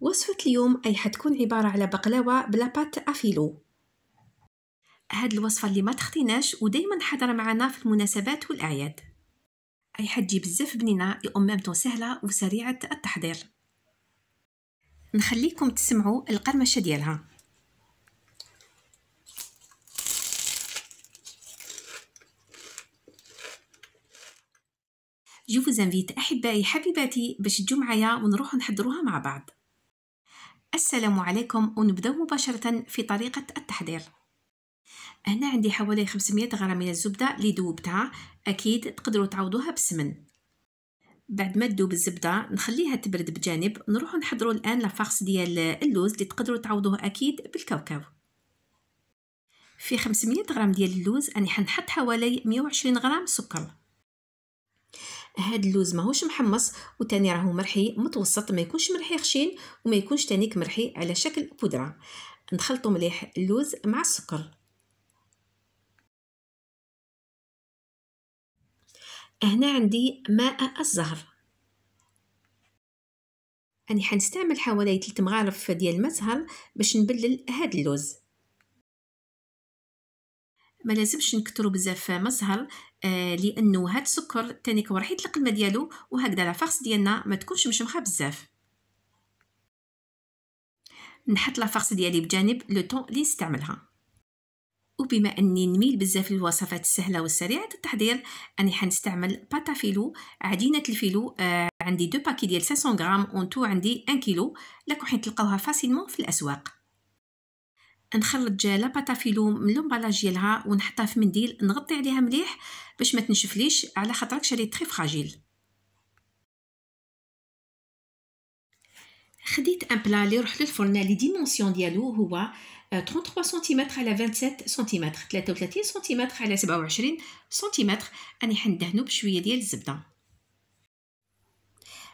وصفة اليوم أي حتكون عبارة على بقلاوة بلا بات أفيلو هاد الوصفة اللي ما تخطيناش ودايما حضر معنا في المناسبات والأعياد أي حتجي بزاف بنينة ميم سهلة وسريعة التحضير نخليكم تسمعوا القرمشة ديالها جوفو فوز انفيت احبائي حبيباتي باش تجو معايا ونروح نحضروها مع بعض السلام عليكم ونبدأ مباشرة في طريقة التحضير هنا عندي حوالي 500 غرام من الزبدة اللي ذوبتها أكيد تقدروا تعوضوها بالسمن بعد ما تذوب الزبدة نخليها تبرد بجانب نروحو نحضروا الآن لافارس ديال اللوز اللي تقدروا تعوضوه أكيد بالكاوكاو في 500 غرام ديال اللوز أنا حنحط حوالي 120 غرام سكر هاد اللوز ماهوش محمص وتاني راهو مرحي متوسط ما يكونش مرحي خشين وما يكونش تانيك مرحي على شكل بودره نخلطوا مليح اللوز مع السكر هنا عندي ماء الزهر اني حنستعمل حوالي 3 مغارف ديال الماء زهر باش نبلل هاد اللوز ما لازمش نكثروا بزاف من سهل آه لانه هاد السكر تاني كور حيت القلمه ديالو وهكذا فارس ديالنا ما تكونش مشمخه بزاف نحط لافاغس ديالي بجانب لو طون اللي نستعملها وبما اني نميل بزاف للوصفات السهله والسريعه التحضير اني حنستعمل باتا فيلو عجينه الفيلو آه عندي دو باكي ديال 500 غرام اون تو عندي 1 كيلو لكم حيت تلقاوها فاسيلمون في الاسواق نخلط جاله فيلو من لومبالاج ديالها ونحطها في منديل نغطي عليها مليح باش ما تنشفليش على خاطرك شري تري فراجيل خديت ان بلا لي رحت للفرن لي ديمونسيون ديالو هو 33 آه، سنتيمتر على 27 سنتيمتر 33 سنتيمتر على 27 سنتيمتر اني حندهنو بشويه ديال الزبده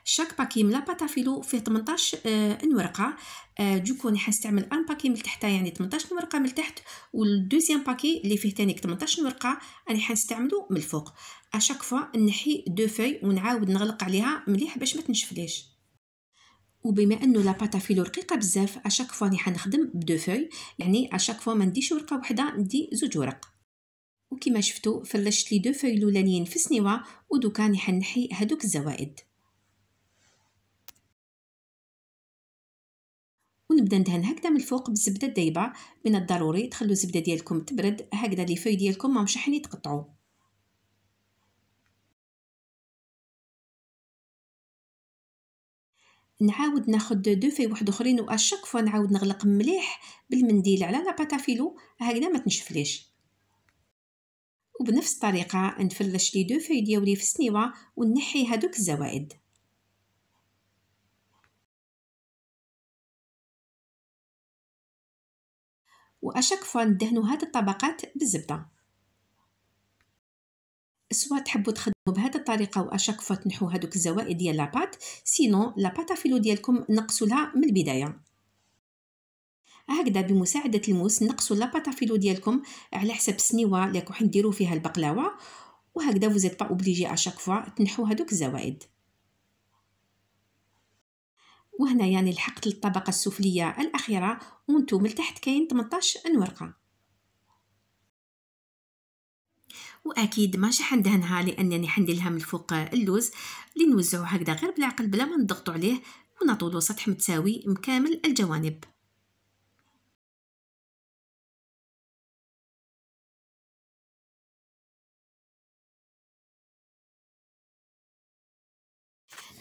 شاك باكي من لاباتا فيلو فيه 18 نورقه دوكو راني حنستعمل ان باكي من تحت يعني 18 ورقة من تحت والدوزيام باكي اللي فيه تانيك 18 ورقة راني حنستعملو من الفوق اشاك فوا نحي دو في ونعاود نغلق عليها مليح باش ما تنشفليش وبما انه لاباتا فيلو رقيقه بزاف اشاك فوا راني حنخدم بدو في يعني اشاك فوا ما نديش ورقه وحده ندي زوج ورق وكما شفتو فلشت لي دو في لولانيين في السنيوه ودوكا راني حنحي هادوك الزوائد ونبدا ندهن هكذا من الفوق بالزبده الدايبه من الضروري تخلو الزبده ديالكم تبرد هكذا لي فوي ديالكم ما مشحني تقطعوا نعاود ناخد دو في واحد اخرين واشك فوا نعاود نغلق مليح بالمنديل على باتافيلو هكذا ما تنشفليش وبنفس الطريقه نفلش لي دو في ديالي في السنيوه ونحي هذوك الزوائد وأشك فوا ندهنوا هاد الطبقات بالزبدة سوا تحبوا تخدموا بهذه الطريقه واشاك فوا تنحوا هذوك الزوائد ديال لاباط سينو فيلو ديالكم نقصوا لها من البدايه هكذا بمساعده الموس نقصوا فيلو ديالكم على حسب السنيوه اللي راكم نديروا فيها البقلاوه وهكذا فوزيت با اوبليجي اشاك فوا تنحوا هذوك الزوائد وهنا يعني لحقت للطبقة السفلية الأخيرة وانتم لتحت كاين 18 ورقة واكيد ماشي حندهنها لانني حندلها من فوق اللوز لنوزعه هكذا غير بالعقل بلا ما نضغطو عليه ونطوله سطح متساوي مكامل الجوانب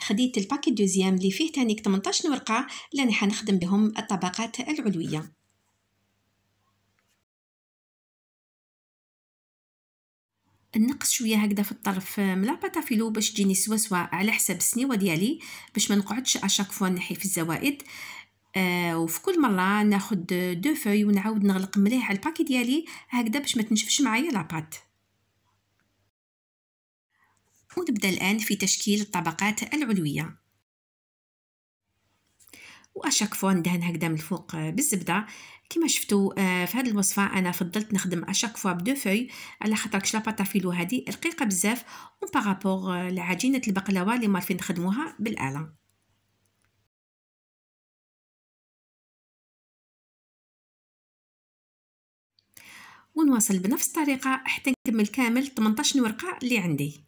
خديت الباكي دوزيام اللي فيه تانيك 18 ورقة لاني حنخدم بهم الطبقات العلوية نقص شويه هكذا في الطرف من فيلو باش تجيني سوا على حسب السنيوه ديالي باش ما نقعدش اشاك فوا نحي في الزوائد آه وفي كل مره ناخد دو فوي ونعاود نغلق مليح على الباكي ديالي هكذا باش ما تنشفش معايا لاباط ونبدأ الآن في تشكيل الطبقات العلوية واشاك فوا ندهن هكذا من الفوق بالزبده كما شفتوا آه، في هذه الوصفه انا فضلت نخدم اشاك فوا بدو فوي على خاطر لا فيلو هادي رقيقه بزاف اون باغابوغ لعجينه البقلاوه اللي مارفين نخدموها بالاله ونواصل بنفس الطريقه حتى نكمل كامل 18 ورقه اللي عندي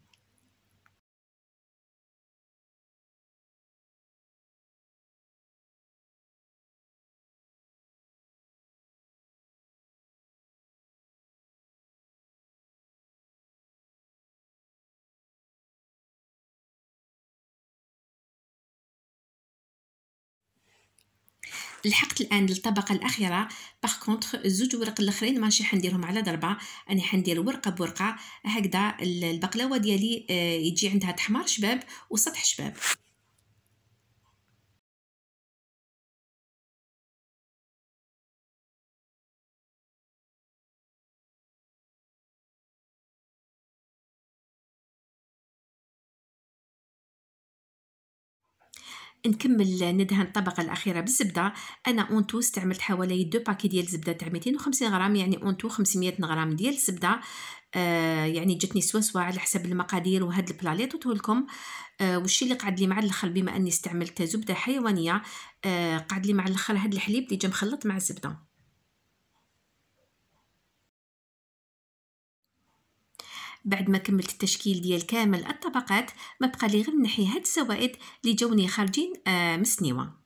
لحقت الان للطبقه الاخيره باغ كونطخ زوج ورق الاخرين ماشي حنديرهم على ضربه راني حندير ورقه بورقه هكذا البقلاوه ديالي آه، يجي عندها تحمر شباب وسطح شباب نكمل ندهن الطبقه الاخيره بالزبده انا اونتو استعملت حوالي دو باكي ديال الزبده تاع 250 غرام يعني اونتو 500 غرام ديال الزبده آه يعني جاتني سوسوة على حسب المقادير وهاد البلاليط قلتو لكم آه والشي اللي قعد لي مع الاخر بما اني استعملت زبده حيوانيه آه قعد لي مع الاخر هاد الحليب اللي جا مخلط مع الزبده بعد ما كملت التشكيل ديال كامل الطبقات ما بقى لي غير نحي هاد السوائد اللي جاوني خارجين آه مسنيوه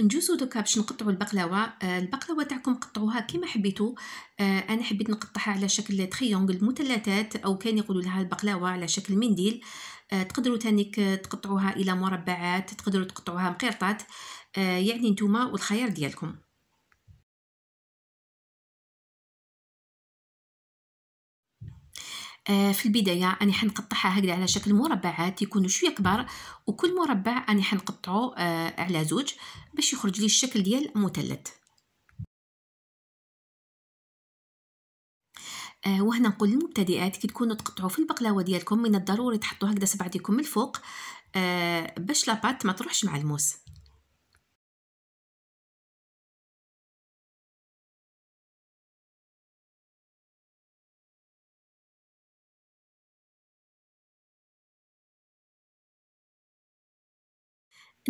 نجوزو دوكا باش نقطعو البقلاوه آه، البقلاوه تاعكم قطعوها كيما حبيتو آه، انا حبيت نقطعها على شكل تريونغل مثلثات او كان يقولوا لها البقلاوه على شكل منديل آه، تقدروا تانيك تقطعوها الى مربعات تقدروا تقطعوها مقرطات يعني نتوما والخيار ديالكم آه، في البدايه أنا حنقطعها هكذا على شكل مربعات يكونوا شويه كبار وكل مربع أنا حنقطعه آه، على زوج باش يخرج لي الشكل ديال مثلث آه، وهنا نقول للمبتدئات كي تكونوا تقطعوا في البقلاوه ديالكم من الضروري تحطوا هكذا سبعة ديالكم من الفوق باش لاباط ما تروحش مع الموس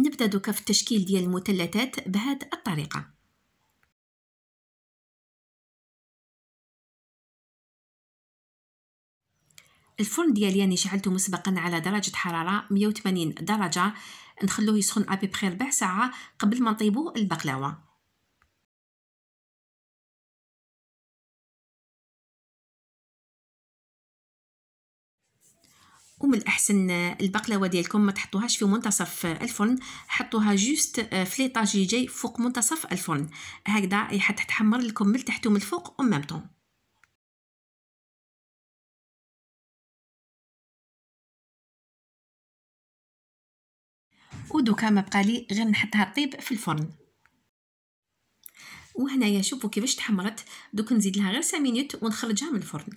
نبدا دوكا في التشكيل ديال المثلثات بهاد الطريقه الفرن ديالي يعني شعلته مسبقا على درجه حراره 180 درجه نخلوه يسخن ابيبخي ربع ساعه قبل ما نطيبو البقلاوه ومن الأحسن البقلاوة ديالكم ما تحطوهاش في منتصف الفرن حطوها جوست في ليطاجي جاي فوق منتصف الفرن هكذا تحمر لكم من تحت ومن الفوق ومام طون ودوكا ما بقى لي غير نحطها طيب في الفرن وهنايا شوفوا كيفاش تحمرت دوك نزيد لها غير 5 مينوت ونخرجها من الفرن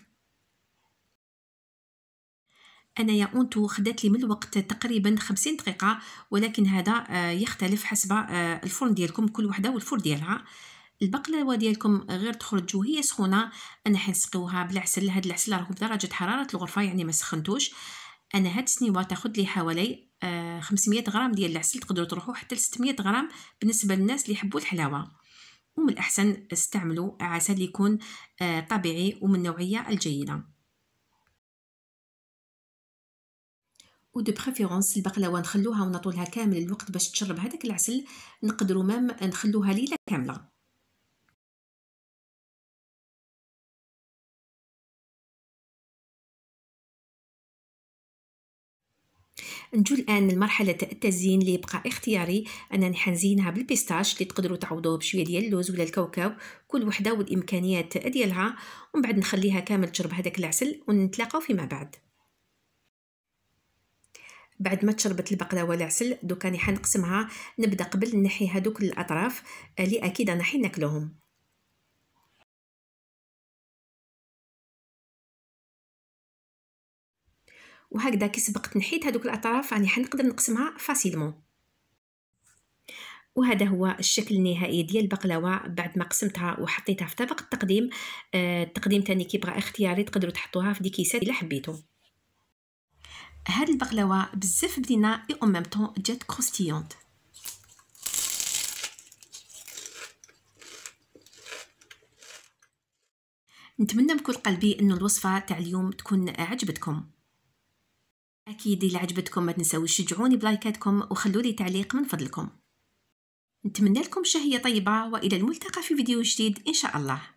يا اونتو خدات لي من الوقت تقريبا 50 دقيقه ولكن هذا آه، يختلف حسب آه، الفرن ديالكم كل وحده والفرن ديالها البقلاوه ديالكم غير تخرجوا هي سخونه انا حنسقيوها بالعسل هاد العسل راهو بدرجه حراره الغرفه يعني ما سخنتوش انا هاد السنيوه تاخذ لي حوالي 500 آه، غرام ديال العسل تقدروا تروحوا حتى ل 600 غرام بالنسبه للناس اللي يحبوا الحلاوه ومن الاحسن استعملوا عسل يكون طبيعي ومن النوعيه الجيده ودو بريفيرونس البقلاوه نخلوها ونطولها كامل الوقت باش تشرب هذاك العسل نقدروا مام نخلوها ليله كامله نجو الان المرحله التزيين اللي يبقى اختياري انني حنزينها بالبيستاش اللي تقدروا تعوضوه بشويه ديال اللوز ولا الكاوكاو كل وحده والامكانيات ديالها ومن بعد نخليها كامل تشرب هذاك العسل ونتلاقاو فيما بعد بعد ما تشربت البقلاوه العسل دوكا راني حنقسمها نبدا قبل نحي هذوك الاطراف اللي آه، اكيد انا ناكلهم وهكذا كي سبقت نحيت هذوك الاطراف راني حنقدر نقسمها فاسيلمون وهذا هو الشكل النهائي ديال البقلاوه بعد ما قسمتها وحطيتها في طبق التقديم التقديم آه، تاني كيبغى اختياري تقدروا تحطوها في ديكيسات الا حبيتو هاد البقلاوه بزاف بنينه اي اون ميم طون جات كروستيونت نتمنى بكل قلبي ان الوصفه تاع اليوم تكون عجبتكم اكيد الا عجبتكم ما تنساوش شجعوني بلايكاتكم وخلوا لي تعليق من فضلكم نتمنى لكم شهيه طيبه والى الملتقى في فيديو جديد ان شاء الله